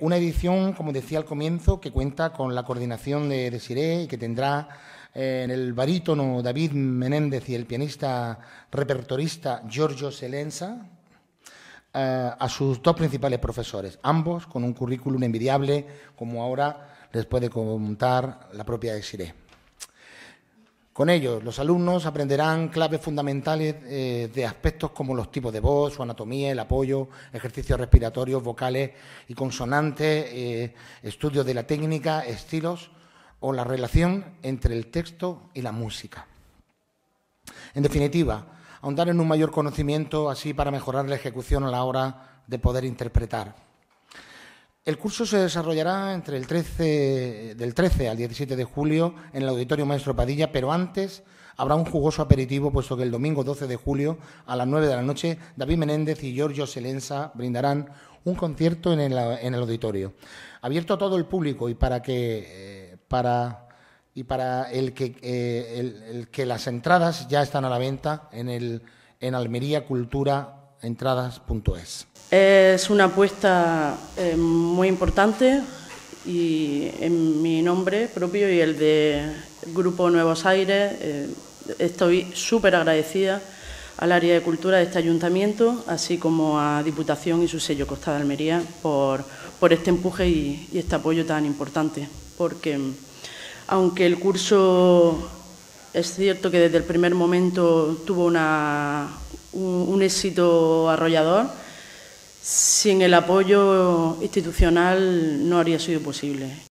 Una edición, como decía al comienzo, que cuenta con la coordinación de Desiré y que tendrá eh, en el barítono David Menéndez y el pianista repertorista Giorgio Selenza eh, a sus dos principales profesores, ambos con un currículum envidiable, como ahora les puede contar la propia Desiré. Con ellos, los alumnos aprenderán claves fundamentales eh, de aspectos como los tipos de voz, su anatomía, el apoyo, ejercicios respiratorios, vocales y consonantes, eh, estudios de la técnica, estilos o la relación entre el texto y la música. En definitiva, ahondar en un mayor conocimiento así para mejorar la ejecución a la hora de poder interpretar. El curso se desarrollará entre el 13, del 13 al 17 de julio en el Auditorio Maestro Padilla, pero antes habrá un jugoso aperitivo, puesto que el domingo 12 de julio a las 9 de la noche David Menéndez y Giorgio Selenza brindarán un concierto en el, auditorio. Abierto a todo el público y para que... Eh, para y para el que, eh, el que las entradas ya están a la venta en, el, en Almería Cultura entradas.es. Es una apuesta eh, muy importante y en mi nombre propio y el de Grupo Nuevos Aires eh, estoy súper agradecida al área de cultura de este ayuntamiento, así como a Diputación y su sello Costa de Almería por, por este empuje y, y este apoyo tan importante, porque mm, aunque el curso es cierto que desde el primer momento tuvo un éxito arrollador. Sin el apoyo institucional no habría sido posible.